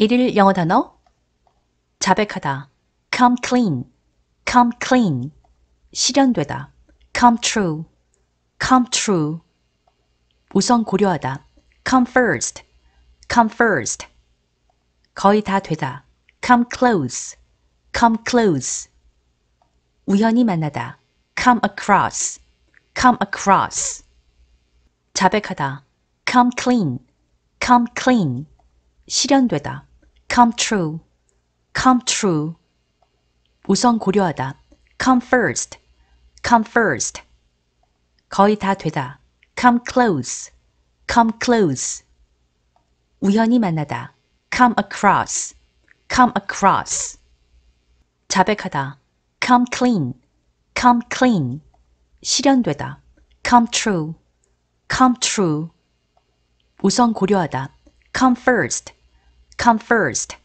1일 영어 단어 자백하다 come clean come clean 실현되다 come true come true 우선 고려하다 come first come first 거의 다 되다 come close come close 우연히 만나다 come across come across 자백하다 come clean come clean 실현되다 come true, come true. 우선 고려하다. come first, come first. 거의 다 되다. come close, come close. 우연히 만나다. come across, come across. 자백하다. come clean, come clean. 실현되다. come true, come true. 우선 고려하다. come first, come first.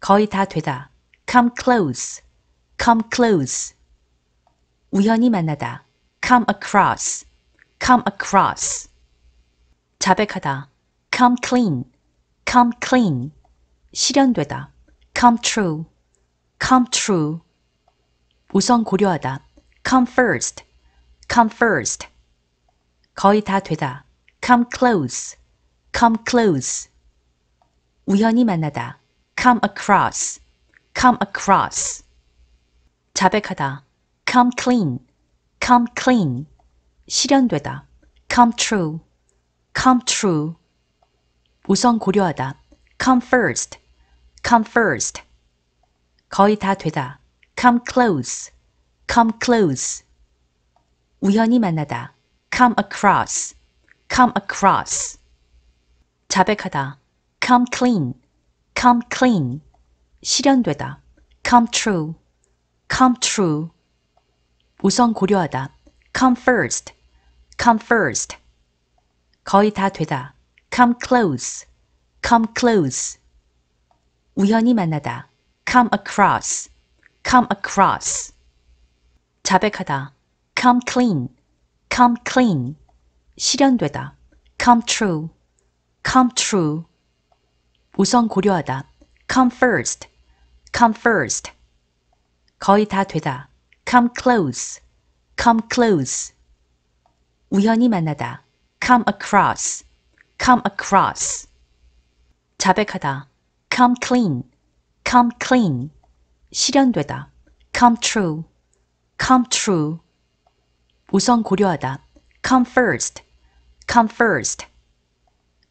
거의 다 되다. come close. come close. 우연히 만나다. come across. come across. 자백하다. come clean. come clean. 실현되다. come true. come true. 우선 고려하다. come first. come first. 거의 다 되다. come close. come close. 우연히 만나다. come across, come across. 자백하다. come clean, come clean. 실현되다. come true, come true. 우선 고려하다. come first, come first. 거의 다 되다. come close, come close. 우연히 만나다. come across, come across. 자백하다. come clean, come clean, 실현되다, come true, come true, 우선 고려하다, come first, come first, 거의 다 되다, come close, come close, 우연히 만나다, come across, come across, 자백하다, come clean, come clean, 실현되다, come true, come true. 우선 고려하다. come first, come first. 거의 다 되다. come close, come close. 우연히 만나다. come across, come across. 자백하다. come clean, come clean. 실현되다. come true, come true. 우선 고려하다. come first, come first.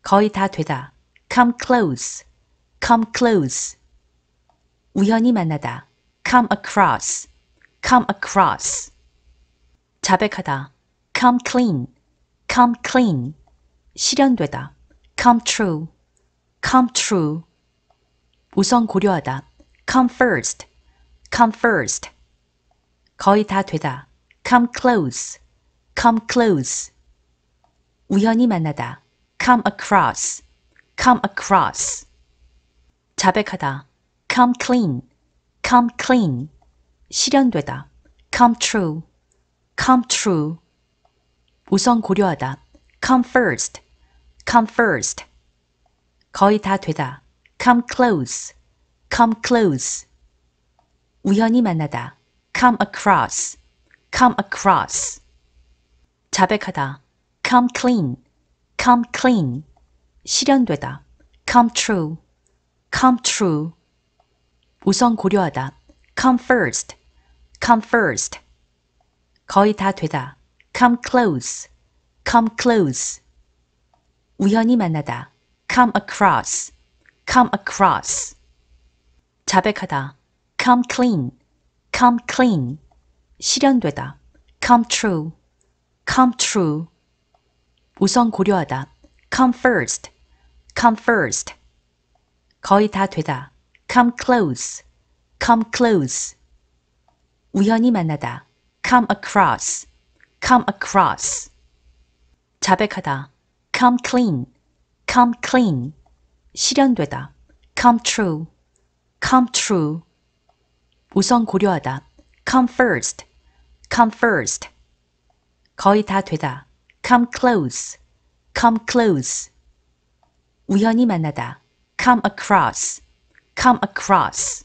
거의 다 되다. come close, come close. 우연히 만나다, come across, come across. 자백하다, come clean, come clean. 실현되다, come true, come true. 우선 고려하다, come first, come first. 거의 다 되다, come close, come close. 우연히 만나다, come across, come across. 자백하다. come clean, come clean. 실현되다. come true, come true. 우선 고려하다. come first, come first. 거의 다 되다. come close, come close. 우연히 만나다. come across, come across. 자백하다. come clean, come clean. 실현되다, come true, come true. 우선 고려하다, come first, come first. 거의 다 되다, come close, come close. 우연히 만나다, come across, come across. 자백하다, come clean, come clean. 실현되다, come true, come true. 우선 고려하다, come first, come first. 거의 다 되다. come close. come close. 우연히 만나다. come across. come across. 자백하다. come clean. come clean. 실현되다. come true. come true. 우선 고려하다. come first. come first. 거의 다 되다. come close. come close. 우연히 만나다 come across come across